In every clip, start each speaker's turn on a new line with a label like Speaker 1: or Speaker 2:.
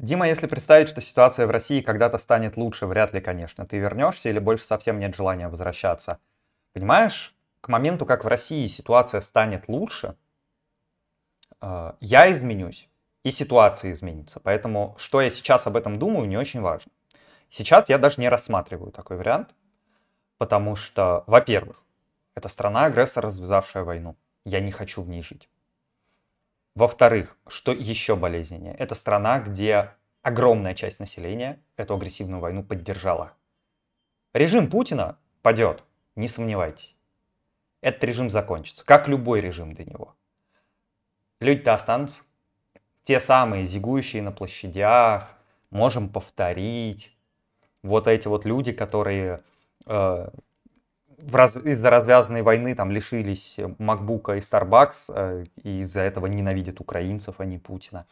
Speaker 1: Дима, если представить, что ситуация в России когда-то станет лучше, вряд ли, конечно, ты вернешься или больше совсем нет желания возвращаться. Понимаешь, к моменту, как в России ситуация станет лучше, э, я изменюсь, и ситуация изменится. Поэтому, что я сейчас об этом думаю, не очень важно. Сейчас я даже не рассматриваю такой вариант, потому что, во-первых, это страна-агрессор, развязавшая войну. Я не хочу в ней жить. Во-вторых, что еще болезненнее, это страна, где огромная часть населения эту агрессивную войну поддержала. Режим Путина падет, не сомневайтесь. Этот режим закончится, как любой режим до него. Люди-то останутся. Те самые зигующие на площадях, можем повторить. Вот эти вот люди, которые э, раз, из-за развязанной войны там лишились MacBook и Starbucks, э, и из-за этого ненавидят украинцев, а не Путина.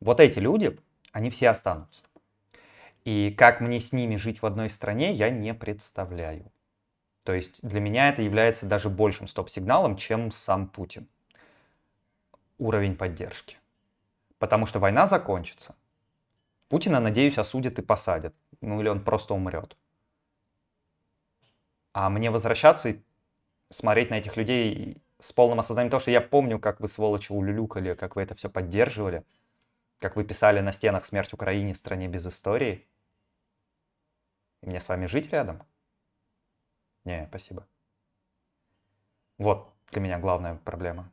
Speaker 1: Вот эти люди, они все останутся. И как мне с ними жить в одной стране, я не представляю. То есть для меня это является даже большим стоп-сигналом, чем сам Путин. Уровень поддержки. Потому что война закончится. Путина, надеюсь, осудят и посадят. Ну или он просто умрет а мне возвращаться и смотреть на этих людей с полным осознанием того, что я помню, как вы, сволочи, улюлюкали, как вы это все поддерживали, как вы писали на стенах «Смерть Украине, стране без истории». И мне с вами жить рядом? Не, спасибо. Вот для меня главная проблема.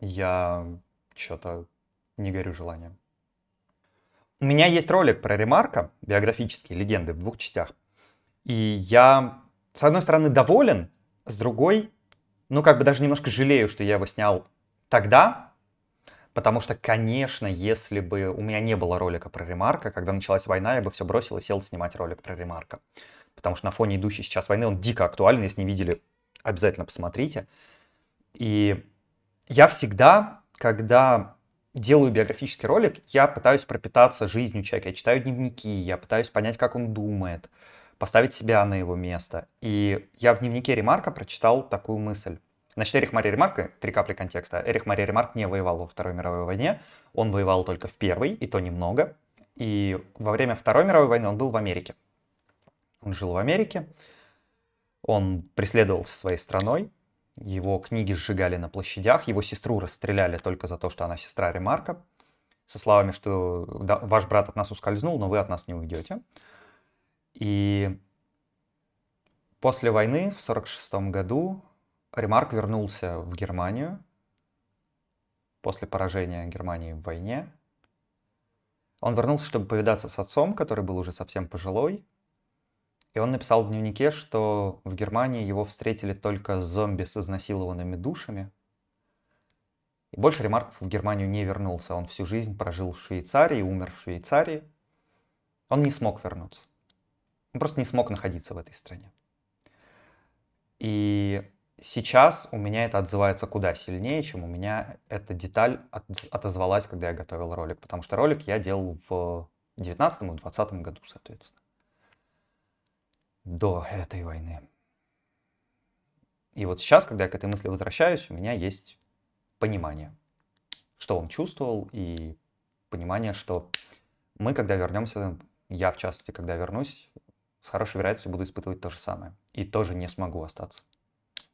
Speaker 1: Я что-то не горю желанием. У меня есть ролик про Ремарка, биографические легенды в двух частях. И я, с одной стороны, доволен, с другой, ну, как бы даже немножко жалею, что я его снял тогда, потому что, конечно, если бы у меня не было ролика про Ремарка, когда началась война, я бы все бросил и сел снимать ролик про Ремарка. Потому что на фоне идущей сейчас войны он дико актуальный, если не видели, обязательно посмотрите. И я всегда, когда делаю биографический ролик, я пытаюсь пропитаться жизнью человека, я читаю дневники, я пытаюсь понять, как он думает, поставить себя на его место. И я в дневнике Ремарка прочитал такую мысль. Значит, Эрих Мария Ремарк, три капли контекста, Эрих Мария Ремарк не воевал во Второй мировой войне, он воевал только в Первой, и то немного. И во время Второй мировой войны он был в Америке. Он жил в Америке, он преследовался своей страной, его книги сжигали на площадях, его сестру расстреляли только за то, что она сестра Ремарка, со словами, что да, ваш брат от нас ускользнул, но вы от нас не уйдете. И после войны в 1946 году Ремарк вернулся в Германию после поражения Германии в войне. Он вернулся, чтобы повидаться с отцом, который был уже совсем пожилой, и он написал в дневнике, что в Германии его встретили только зомби с изнасилованными душами. И больше Ремарков в Германию не вернулся. Он всю жизнь прожил в Швейцарии, умер в Швейцарии. Он не смог вернуться. Он просто не смог находиться в этой стране. И сейчас у меня это отзывается куда сильнее, чем у меня эта деталь отозвалась, когда я готовил ролик. Потому что ролик я делал в 2019 и 2020 году, соответственно до этой войны. И вот сейчас, когда я к этой мысли возвращаюсь, у меня есть понимание, что он чувствовал, и понимание, что мы, когда вернемся, я в частности, когда вернусь, с хорошей вероятностью буду испытывать то же самое. И тоже не смогу остаться.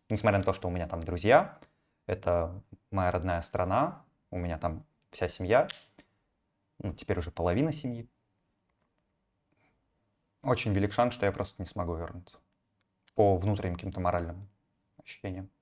Speaker 1: Несмотря на то, что у меня там друзья, это моя родная страна, у меня там вся семья, ну, теперь уже половина семьи очень велик шанс, что я просто не смогу вернуться по внутренним каким-то моральным ощущениям.